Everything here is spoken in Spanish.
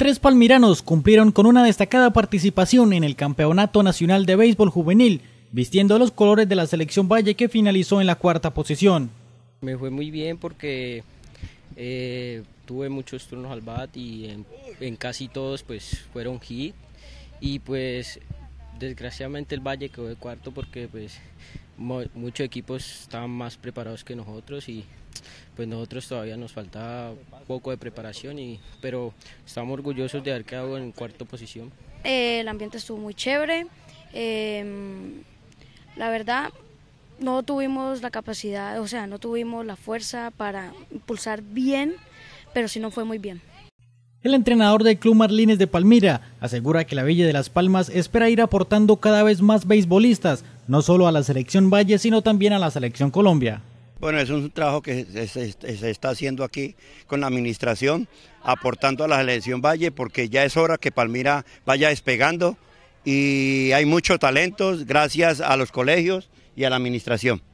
Tres palmiranos cumplieron con una destacada participación en el Campeonato Nacional de Béisbol Juvenil, vistiendo los colores de la selección Valle que finalizó en la cuarta posición. Me fue muy bien porque eh, tuve muchos turnos al bat y en, casi todos pues fueron hit y pues desgraciadamente el Valle quedó de cuarto porque pues muchos equipos estaban más preparados que nosotros y pues nosotros todavía nos faltaba poco de preparación y pero estamos orgullosos de haber quedado en cuarto posición. Eh, el ambiente estuvo muy chévere. Em, la verdad no tuvimos la capacidad, o sea, no tuvimos la fuerza para impulsar bien, pero sí no fue muy bien. El entrenador del Club Marlines de Palmira asegura que la Villa de Las Palmas espera ir aportando cada vez más beisbolistas, no solo a la selección Valle, sino también a la selección Colombia. Bueno, es un trabajo que se, está haciendo aquí con la administración, aportando a la selección Valle, porque ya es hora que Palmira vaya despegando y hay muchos talentos gracias a los colegios y a la administración.